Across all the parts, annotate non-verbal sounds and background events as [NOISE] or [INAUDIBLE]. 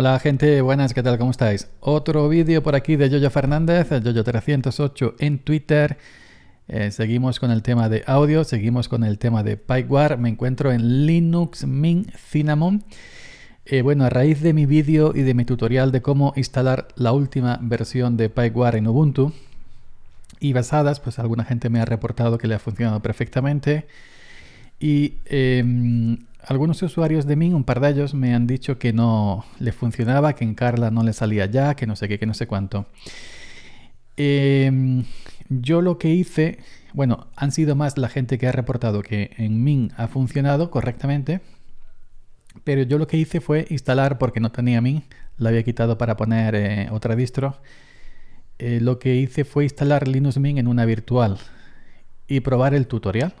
Hola gente, buenas, ¿qué tal? ¿Cómo estáis? Otro vídeo por aquí de Yoyo Fernández, Yoyo308 en Twitter. Eh, seguimos con el tema de audio, seguimos con el tema de PyWare. Me encuentro en Linux Mint Cinnamon. Eh, bueno, a raíz de mi vídeo y de mi tutorial de cómo instalar la última versión de PyWare en Ubuntu y basadas, pues alguna gente me ha reportado que le ha funcionado perfectamente. Y em, algunos usuarios de Ming, un par de ellos, me han dicho que no le funcionaba, que en Carla no le salía ya, que no sé qué, que no sé cuánto. Em, yo lo que hice, bueno, han sido más la gente que ha reportado que en Min ha funcionado correctamente, pero yo lo que hice fue instalar, porque no tenía Min, la había quitado para poner eh, otra distro, eh, lo que hice fue instalar Linux Min en una virtual y probar el tutorial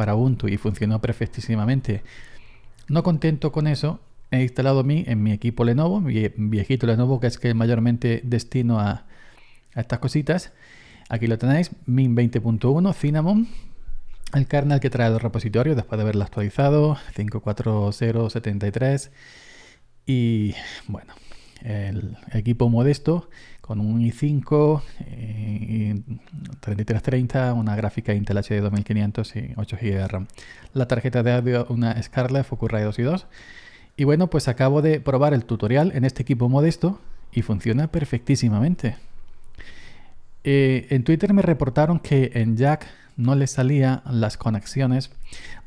para Ubuntu y funcionó perfectísimamente. No contento con eso, he instalado mi, en mi equipo Lenovo, mi viejito Lenovo, que es que mayormente destino a, estas cositas. Aquí lo tenéis, Min 20.1, Cinnamon, el kernel que trae el repositorio después de haberlo actualizado, 54073. Y bueno, el equipo modesto con un i5, eh, 3330, una gráfica Intel HD 2500 y 8 GB de RAM. La tarjeta de audio, una Scarlett Focusrite 2 y 2. Y bueno, pues acabo de probar el tutorial en este equipo modesto y funciona perfectísimamente. Eh, en Twitter me reportaron que en Jack no le salían las conexiones.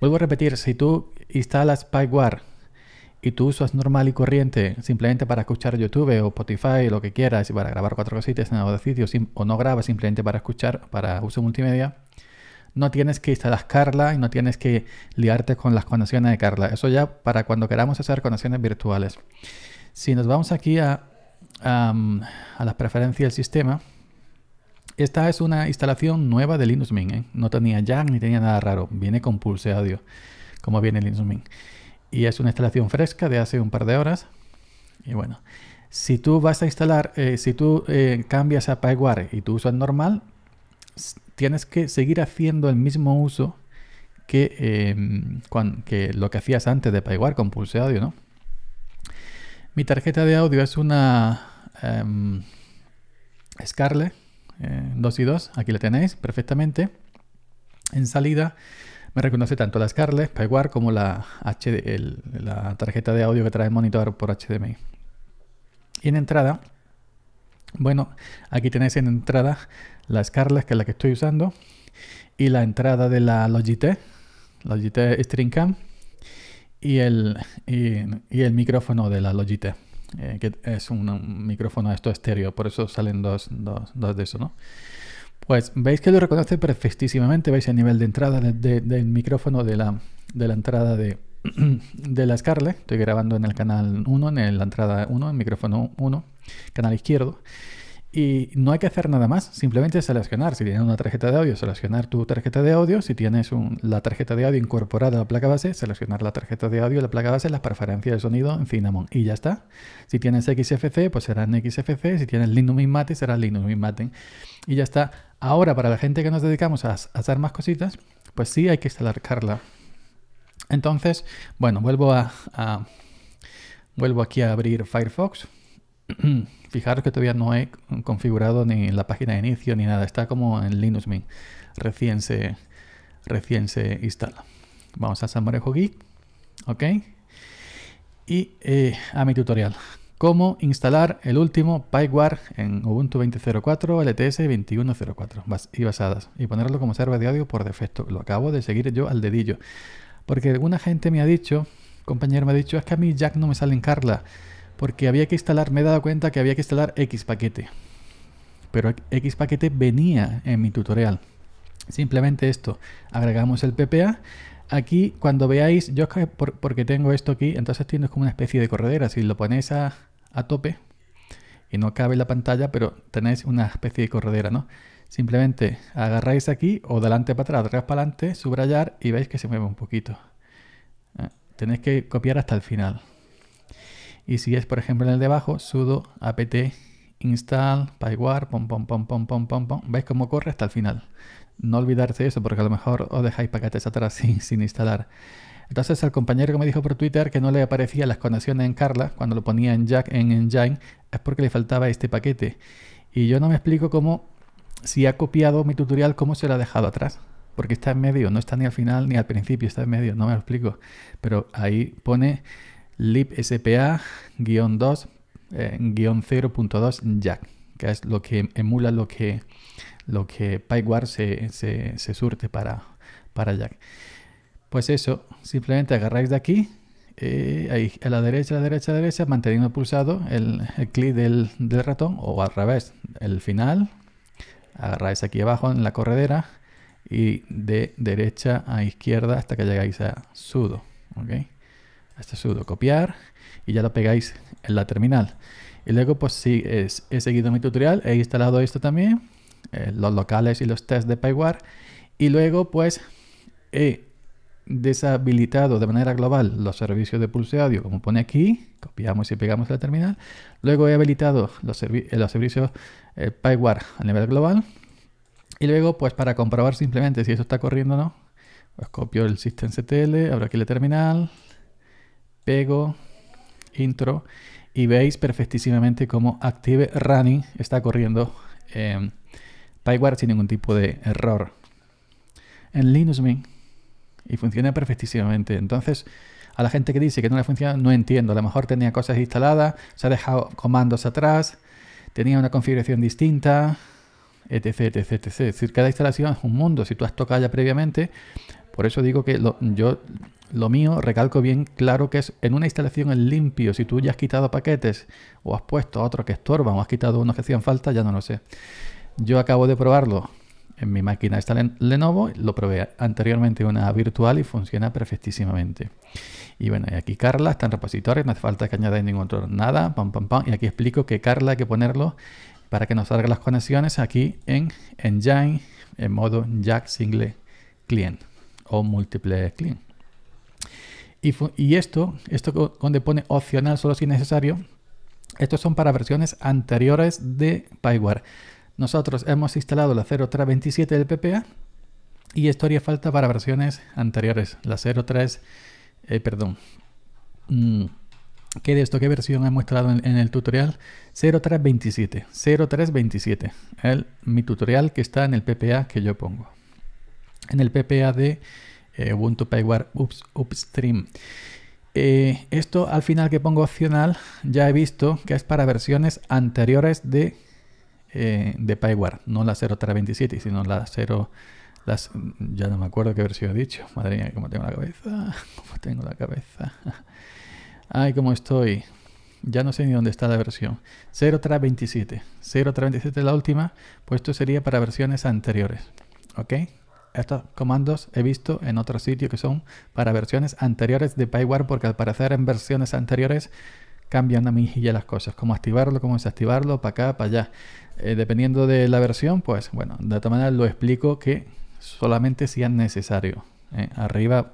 Vuelvo a repetir, si tú instalas PyWare y tú uso normal y corriente, simplemente para escuchar YouTube o Spotify, lo que quieras, y para grabar cuatro cositas en otro sitio, o no grabas simplemente para escuchar, para uso multimedia, no tienes que instalar Carla y no tienes que liarte con las conexiones de Carla. Eso ya para cuando queramos hacer conexiones virtuales. Si nos vamos aquí a, a, las preferencias del sistema, esta es una instalación nueva de Linux Mint. ¿eh? No tenía jack ni tenía nada raro. Viene con pulse audio, como viene Linux Mint y es una instalación fresca de hace un par de horas. Y bueno, si tú vas a instalar, eh, si tú eh, cambias a PyWare y tu uso es normal, tienes que seguir haciendo el mismo uso que, em, lo que hacías antes de PyWare con Pulse Audio, ¿no? Mi tarjeta de audio es una em, Scarlett 2 eh, y 2, aquí la tenéis perfectamente. En salida me reconoce tanto la Scarlett PyWire como la, HD, la tarjeta de audio que trae el monitor por HDMI. Y en entrada, bueno, aquí tenéis en entrada la Scarlett, que es la que estoy usando, y la entrada de la Logitech, Logitech String Cam, y el, el micrófono de la Logitech. Eh, que es un, micrófono esto estéreo, por eso salen dos, dos de eso, ¿no? Pues veis que lo reconoce perfectísimamente, veis el nivel de entrada del micrófono de la, de la entrada de, [CLEARS THROAT] de la Scarlett. Estoy grabando en el canal 1, en la entrada 1, en micrófono 1, canal izquierdo. Y no hay que hacer nada más, simplemente seleccionar. Si tienes una tarjeta de audio, seleccionar tu tarjeta de audio. Si tienes la tarjeta de audio incorporada a la placa base, seleccionar la tarjeta de audio, la placa base, las preferencias de sonido en Cinnamon. Y ya está. Si tienes XFC, pues será en XFC. Si tienes Linux Mint Mate, será Linux Mint Mate. Y ya está Ahora, para la gente que nos dedicamos a, hacer más cositas, pues sí hay que Carla. Entonces, bueno, vuelvo a, aquí a abrir Firefox. [CLEARS THROAT] Fijaros que todavía no he configurado ni la página de inicio ni nada. Está como en Linux Mint. Recién se, recién se instala. Vamos a Samorejo Geek. Ok. Y eh, a mi tutorial cómo instalar el último PyWare en Ubuntu 20.04 LTS 21.04 y basadas y ponerlo como server de audio por defecto. Lo acabo de seguir yo al dedillo. Porque alguna gente me ha dicho, compañero me ha dicho, es que a mí Jack no me sale en Carla porque había que instalar, me he dado cuenta que había que instalar X paquete. Pero X paquete venía en mi tutorial. Simplemente esto, agregamos el PPA. Aquí cuando veáis, yo porque tengo esto aquí, entonces tienes como una especie de corredera. Si lo ponéis a, a tope y no cabe la pantalla, pero tenéis una especie de corredera, ¿no? Simplemente agarráis aquí o delante para atrás, atrás para adelante, subrayar y veis que se mueve un poquito. Ah, tenéis que copiar hasta el final. Y si es, por ejemplo, en el de abajo, sudo apt install, pywar, pom, pom, pom, pom, pom, ¿Veis cómo corre hasta el final? No olvidarse eso porque a lo mejor os dejáis paquetes atrás [LAUGHS] sin, sin instalar. Entonces al compañero que me dijo por Twitter que no le aparecían las conexiones en Carla cuando lo ponía en Jack en Engine es porque le faltaba este paquete. Y yo no me explico cómo, si ha copiado mi tutorial, cómo se lo ha dejado atrás. Porque está en medio, no está ni al final ni al principio, está en medio, no me lo explico. Pero ahí pone libspa-2 0.2 eh, jack, que es lo que emula lo que, lo que se, se, se surte para, para jack. Pues eso, simplemente agarráis de aquí, eh, a la derecha, a la derecha, a la derecha, manteniendo pulsado el, clic del, ratón o al revés, el final, agarráis aquí abajo en la corredera y de derecha a izquierda hasta que llegáis a sudo, ¿ok? Hasta sudo, copiar y ya lo pegáis en la terminal. Y luego pues si he seguido mi tutorial, he instalado esto también, eh, los locales y los tests de PyWare y luego pues he deshabilitado de manera global los servicios de Pulse audio, como pone aquí, copiamos y pegamos la terminal. Luego he habilitado los, eh, servicios eh, a nivel global. Y luego, pues para comprobar simplemente si eso está corriendo o no, pues copio el systemctl, abro aquí la terminal, pego, intro, y veis perfectísimamente cómo Active Running está corriendo eh, PyWare sin ningún tipo de error. En Linux Mint y funciona perfectísimamente. Entonces, a la gente que dice que no le funciona, no entiendo. A lo mejor tenía cosas instaladas, se ha dejado comandos atrás, tenía una configuración distinta, etc, etc, Es decir, cada instalación es un mundo. Si tú has tocado ya previamente, por eso digo que yo lo mío recalco bien claro que es en una instalación en limpio. Si tú ya has quitado paquetes o has puesto otros que estorban o has quitado unos que hacían falta, ya no lo sé. Yo acabo de probarlo en mi máquina está Lenovo, lo probé anteriormente una virtual y funciona perfectísimamente. Y bueno, aquí Carla está en repositorio, no hace falta que añadáis ningún otro nada, pam, pam, pam. Y aquí explico que Carla hay que ponerlo para que nos salgan las conexiones aquí en Engine, en modo Jack Single Client o Multiple Client. Y, y esto, esto donde pone opcional solo si necesario, estos son para versiones anteriores de Pyware. Nosotros hemos instalado la 0.3.27 del PPA y esto haría falta para versiones anteriores, la 0.3, eh, perdón. Mm, ¿Qué de esto? ¿Qué versión he mostrado en, el tutorial? 0327, 0327, mi tutorial que está en el PPA que yo pongo. En el PPA de eh, Ubuntu Payware Upstream. Eh, esto al final que pongo opcional, ya he visto que es para versiones anteriores de eh, de PyWare, no la 0327, sino la 0... Las, ya no me acuerdo qué versión he dicho. Madre mía, cómo tengo la cabeza. [LAUGHS] como tengo la cabeza. [LAUGHS] Ay, como estoy. Ya no sé ni dónde está la versión. 0327. 0327 es la última. Pues esto sería para versiones anteriores. ¿Ok? Estos comandos he visto en otro sitio que son para versiones anteriores de PyWare porque al parecer en versiones anteriores a una ya las cosas, como activarlo, como desactivarlo, para acá, para allá. Eh, dependiendo de la versión, pues bueno, de otra manera lo explico que solamente si es necesario. Eh, arriba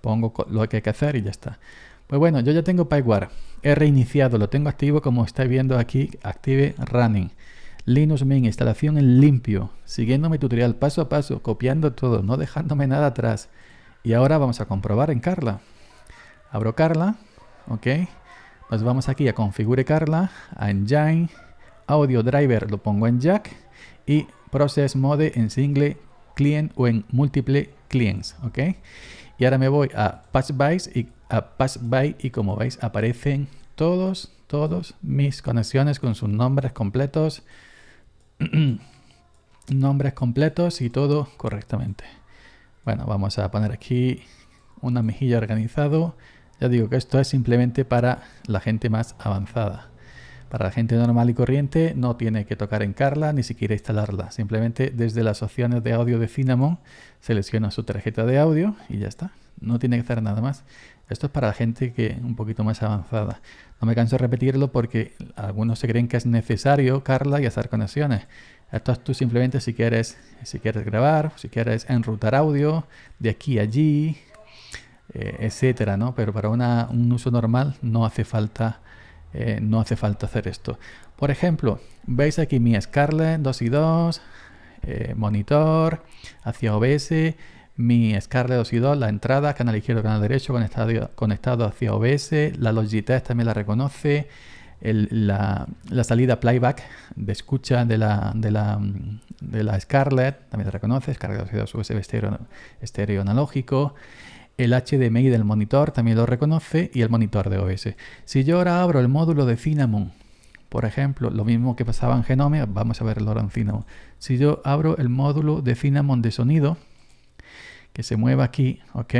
pongo lo que hay que hacer y ya está. Pues bueno, yo ya tengo PyWare. He reiniciado, lo tengo activo como estáis viendo aquí, Active Running. Linux Mint, instalación en limpio, siguiendo mi tutorial paso a paso, copiando todo, no dejándome nada atrás. Y ahora vamos a comprobar en Carla. Abro Carla, ok. Nos vamos aquí a Configure Carla, a Engine, Audio Driver lo pongo en Jack y Process Mode en Single Client o en Multiple Clients, Y ahora me voy a Pass y a By y como veis aparecen todos, todos mis conexiones con sus nombres completos, [CLEARS THROAT] nombres completos y todo correctamente. Bueno, vamos a poner aquí una mejilla organizado ya digo que esto es simplemente para la gente más avanzada. Para la gente normal y corriente no tiene que tocar en Carla ni siquiera instalarla. Simplemente desde las opciones de audio de Cinnamon selecciona su tarjeta de audio y ya está. No tiene que hacer nada más. Esto es para la gente que un poquito más avanzada. No me canso de repetirlo porque algunos se creen que es necesario Carla y hacer conexiones. Esto es tú simplemente si quieres, si quieres grabar, si quieres enrutar audio de aquí a allí, eh, etcétera, Pero para un uso normal no hace falta eh, no hace falta hacer esto. Por ejemplo, veis aquí mi Scarlett 2 y 2, eh, monitor, hacia OBS, mi Scarlett 2 y 2, la entrada, canal izquierdo, canal derecho, conectado, conectado hacia OBS, la Logitech también la reconoce, la, salida playback de escucha de la, de la, de la Scarlett, también la reconoce, Scarlett 2 y 2 USB estéreo analógico, el HDMI del monitor también lo reconoce y el monitor de OS. Si yo ahora abro el módulo de Cinnamon, por ejemplo, lo mismo que pasaba en Genome, vamos a verlo ahora en Cinnamon. Si yo abro el módulo de Cinnamon de sonido, que se mueva aquí, ¿ok?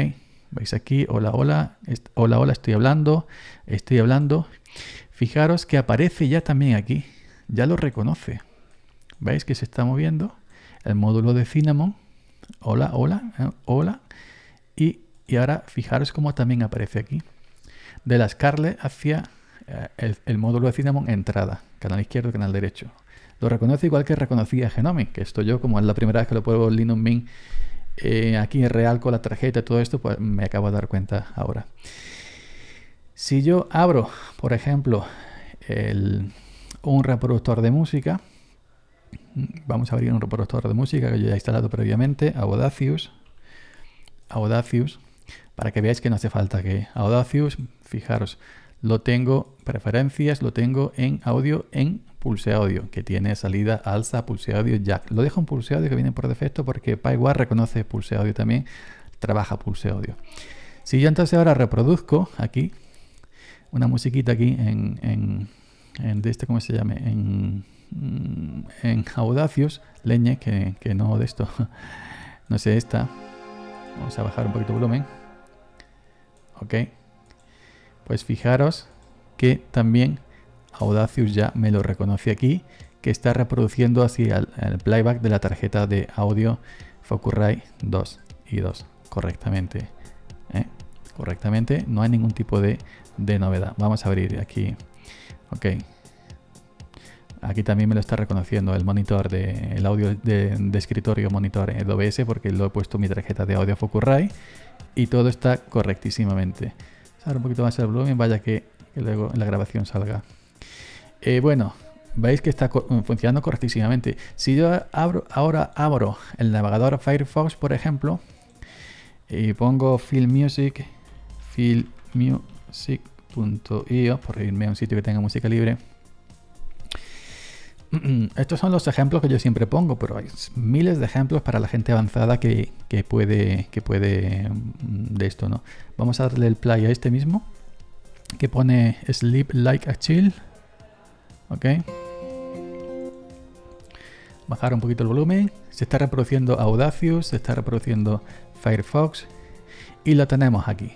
Veis aquí, hola, hola, hola, hola, estoy hablando, estoy hablando. Fijaros que aparece ya también aquí, ya lo reconoce. ¿Veis que se está moviendo? El módulo de Cinnamon, hola, hola, eh, hola. Y y ahora fijaros cómo también aparece aquí. De la Carles hacia eh, el, módulo de Cinnamon entrada, canal izquierdo, canal derecho. Lo reconoce igual que reconocía Genomic, que esto yo, como es la primera vez que lo pruebo en Linux Mint eh, aquí en real con la tarjeta y todo esto, pues me acabo de dar cuenta ahora. Si yo abro, por ejemplo, el, un reproductor de música, vamos a abrir un reproductor de música que yo ya he instalado previamente, Audacious, Audacious, para que veáis que no hace falta que Audacious, fijaros, lo tengo preferencias, lo tengo en audio en pulse audio, que tiene salida alza pulse audio jack. Lo dejo en pulse audio que viene por defecto porque PyWire reconoce pulse audio también, trabaja pulse audio. Si yo entonces ahora reproduzco aquí una musiquita aquí en, de este, ¿cómo se llame? En, en Audacious, leñe, que, que no de esto, [LAUGHS] no sé esta. Vamos a bajar un poquito el volumen ok pues fijaros que también Audacious ya me lo reconoce aquí que está reproduciendo así el, playback de la tarjeta de audio Focusrite 2 y 2 correctamente ¿eh? correctamente no hay ningún tipo de, novedad vamos a abrir aquí ok aquí también me lo está reconociendo el monitor de el audio de, escritorio monitor el OBS porque lo he puesto mi tarjeta de audio Focusrite y todo está correctísimamente. abrir un poquito más el volumen, vaya que, luego en la grabación salga. Eh, bueno, veis que está funcionando correctísimamente. Si yo abro, ahora abro el navegador Firefox, por ejemplo, y pongo filmmusic, filmmusic.io, por irme a un sitio que tenga música libre, [CLEARS THROAT] Estos son los ejemplos que yo siempre pongo, pero hay miles de ejemplos para la gente avanzada que, puede, que puede mm, de esto, ¿no? Vamos a darle el play a este mismo, que pone Sleep Like a Chill, ¿ok? Bajar un poquito el volumen, se está reproduciendo Audacious, se está reproduciendo Firefox, y lo tenemos aquí.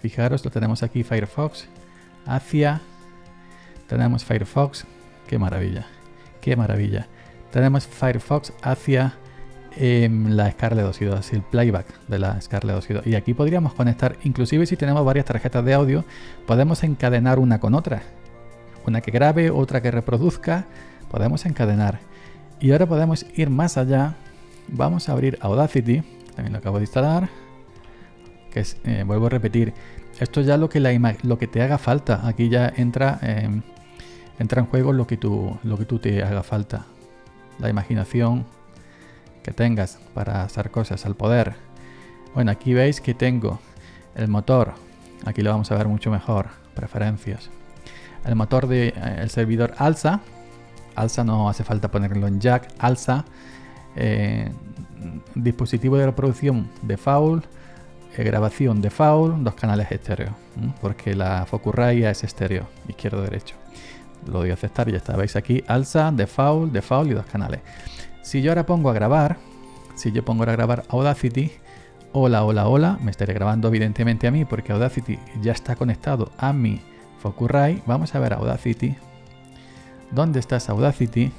Fijaros, lo tenemos aquí Firefox, hacia, tenemos Firefox, qué maravilla. Qué maravilla. Tenemos Firefox hacia eh, la Scarlett 2.2, así el playback de la Scarlett 2.2. Y aquí podríamos conectar, inclusive si tenemos varias tarjetas de audio, podemos encadenar una con otra. Una que grabe, otra que reproduzca, podemos encadenar. Y ahora podemos ir más allá. Vamos a abrir Audacity, también lo acabo de instalar. Que eh, vuelvo a repetir, esto ya lo que, la lo que te haga falta. Aquí ya entra em, entra en juego lo que tú, lo que tú te haga falta. La imaginación que tengas para hacer cosas, al poder. Bueno, aquí veis que tengo el motor. Aquí lo vamos a ver mucho mejor. Preferencias. El motor del de, eh, servidor alza. Alza no hace falta ponerlo en jack. Alza. Eh, dispositivo de reproducción de foul eh, grabación de foul Dos canales estéreo. Porque la Focusrite es estéreo. Izquierdo-derecho lo doy a aceptar y ya está. Veis aquí alza, default, default y dos canales. Si yo ahora pongo a grabar, si yo pongo ahora a grabar Audacity, hola, hola, hola, me estaré grabando evidentemente a mí porque Audacity ya está conectado a mi Focusrite. Vamos a ver Audacity. ¿Dónde estás Audacity?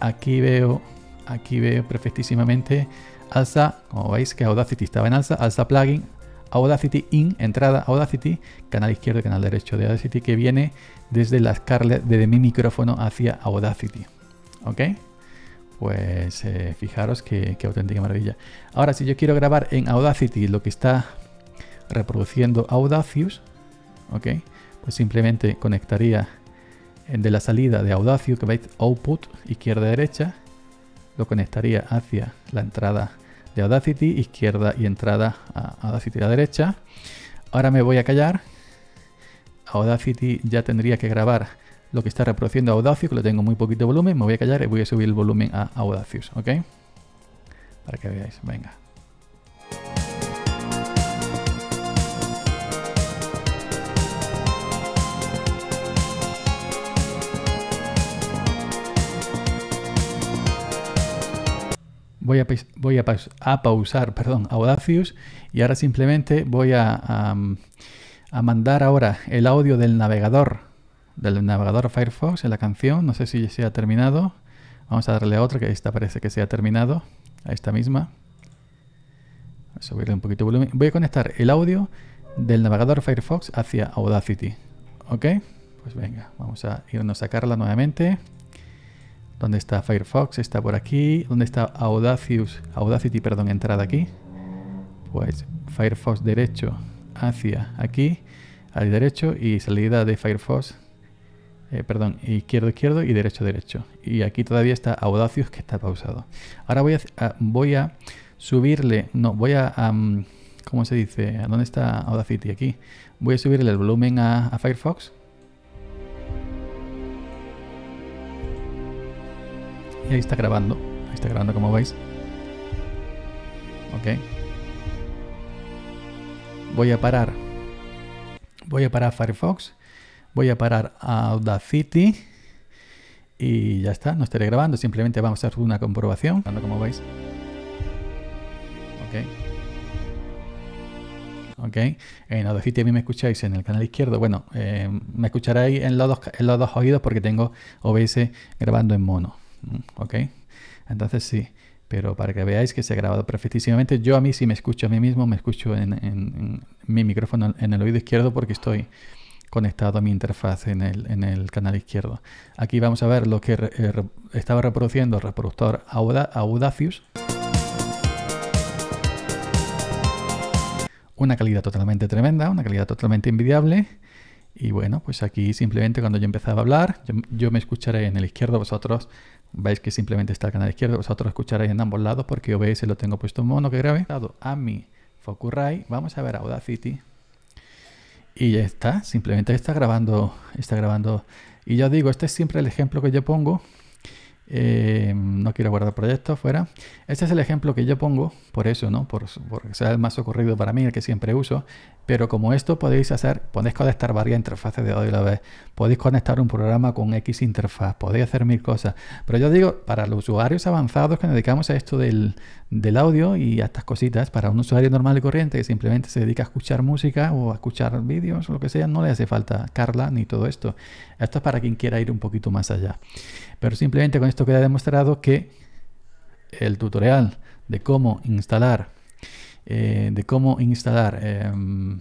Aquí veo, aquí veo perfectísimamente alza, como veis que Audacity estaba en alza, alza plugin, Audacity in, entrada Audacity, canal izquierdo y canal derecho de Audacity, que viene desde la Scarlett, desde mi micrófono hacia Audacity. ¿Ok? Pues eh, fijaros qué, qué auténtica maravilla. Ahora, si yo quiero grabar en Audacity lo que está reproduciendo Audacious, ¿ok? Pues simplemente conectaría de la salida de Audacity, que veis output, izquierda-derecha, lo conectaría hacia la entrada de Audacity, izquierda y entrada a Audacity a la derecha. Ahora me voy a callar. Audacity ya tendría que grabar lo que está reproduciendo audacio que lo tengo muy poquito volumen. Me voy a callar y voy a subir el volumen a Audacity, ¿ok? Para que veáis, venga. voy a, pausar perdón, Audacious y ahora simplemente voy a, mandar ahora el audio del navegador, del navegador Firefox en la canción. No sé si ya se ha terminado. Vamos a darle a otra que esta parece que se ha terminado, a esta misma. a subirle un poquito volumen. Voy a conectar el audio del navegador Firefox hacia Audacity. ¿Ok? Pues venga, vamos a irnos a sacarla nuevamente. ¿Dónde está Firefox? Está por aquí. ¿Dónde está Audacious? Audacity, perdón, entrada aquí. Pues Firefox derecho hacia aquí, al derecho y salida de Firefox, eh, perdón, izquierdo, izquierdo y derecho, derecho. Y aquí todavía está Audacity que está pausado. Ahora voy a, ah, subirle, no, voy a, ¿cómo se dice? ¿A ¿Dónde está Audacity? Aquí. Voy a subirle el volumen a Firefox ahí está grabando. Ahí está grabando como veis. Ok. Voy a parar. Voy a parar Firefox. Voy a parar Audacity. Y ya está, no estaré grabando. Simplemente vamos a hacer una comprobación. Como veis. Ok. ¿ok? En Audacity a mí me escucháis en el canal izquierdo, bueno, eh, me escucharéis en los, en los dos oídos porque tengo OBS grabando en mono. Mm, ¿ok? Entonces sí, pero para que veáis que se ha grabado perfectísimamente, yo a mí sí me escucho a mí mismo, me escucho en, mi micrófono en el oído izquierdo porque estoy conectado a mi interfaz en el, canal izquierdo. Aquí vamos a ver lo que eh, estaba reproduciendo el reproductor Audacius. Una calidad totalmente tremenda, una calidad totalmente envidiable. Y bueno, pues aquí simplemente cuando yo empezaba a hablar, yo, me escucharé en el izquierdo, vosotros veis que simplemente está el canal izquierdo, vosotros escucharéis en ambos lados porque OBS lo tengo puesto en mono que grabe. a mi focurai vamos a ver Audacity. Y ya está, simplemente está grabando, está grabando. Y ya os digo, este es siempre el ejemplo que yo pongo. Eh, no quiero guardar proyectos fuera. Este es el ejemplo que yo pongo, por eso, ¿no? porque sea el más ocurrido para mí, el que siempre uso. Pero como esto podéis hacer, podéis conectar varias interfaces de audio a la vez, podéis conectar un programa con X interfaz, podéis hacer mil cosas. Pero yo digo, para los usuarios avanzados que nos dedicamos a esto del, audio y a estas cositas, para un usuario normal y corriente que simplemente se dedica a escuchar música o a escuchar vídeos o lo que sea, no le hace falta Carla ni todo esto. Esto es para quien quiera ir un poquito más allá. Pero simplemente con esto queda demostrado que el tutorial de cómo instalar eh, de cómo instalar em,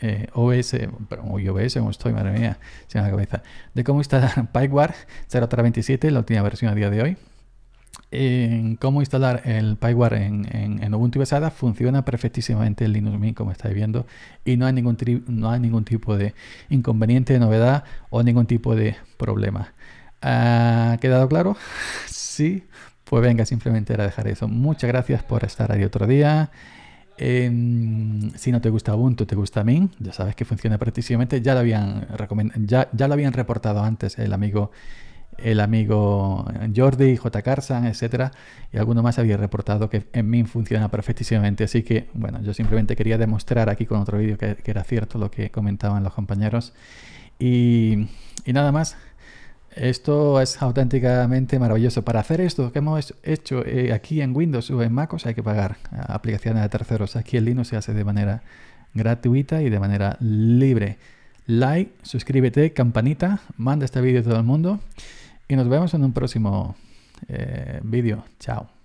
eh, OBS, perdón, OBS, no estoy, madre mía, se me la cabeza, de cómo instalar [LAUGHS] PyWare 0.3.27, la última versión a día de hoy. En cómo instalar el PyWare en, Ubuntu Besada funciona perfectísimamente el Linux Mint, como estáis viendo, y no hay, ningún no hay ningún tipo de inconveniente, novedad o ningún tipo de problema. ¿Ha quedado claro? [LAUGHS] Sí, pues venga, simplemente era dejar eso. Muchas gracias por estar ahí otro día. Em, si no te gusta Ubuntu, te gusta Min, ya sabes que funciona perfectísimamente. Ya lo habían, ya, ya lo habían reportado antes el amigo, el amigo Jordi, J. Carson, etcétera, y alguno más había reportado que en Min funciona perfectísimamente. Así que, bueno, yo simplemente quería demostrar aquí con otro vídeo que, era cierto lo que comentaban los compañeros. Y, y nada más, esto es auténticamente maravilloso. Para hacer esto que hemos hecho eh, aquí en Windows o en MacOS hay que pagar aplicaciones de terceros. Aquí en Linux se hace de manera gratuita y de manera libre. Like, suscríbete, campanita, manda este vídeo a todo el mundo y nos vemos en un próximo eh, vídeo. Chao.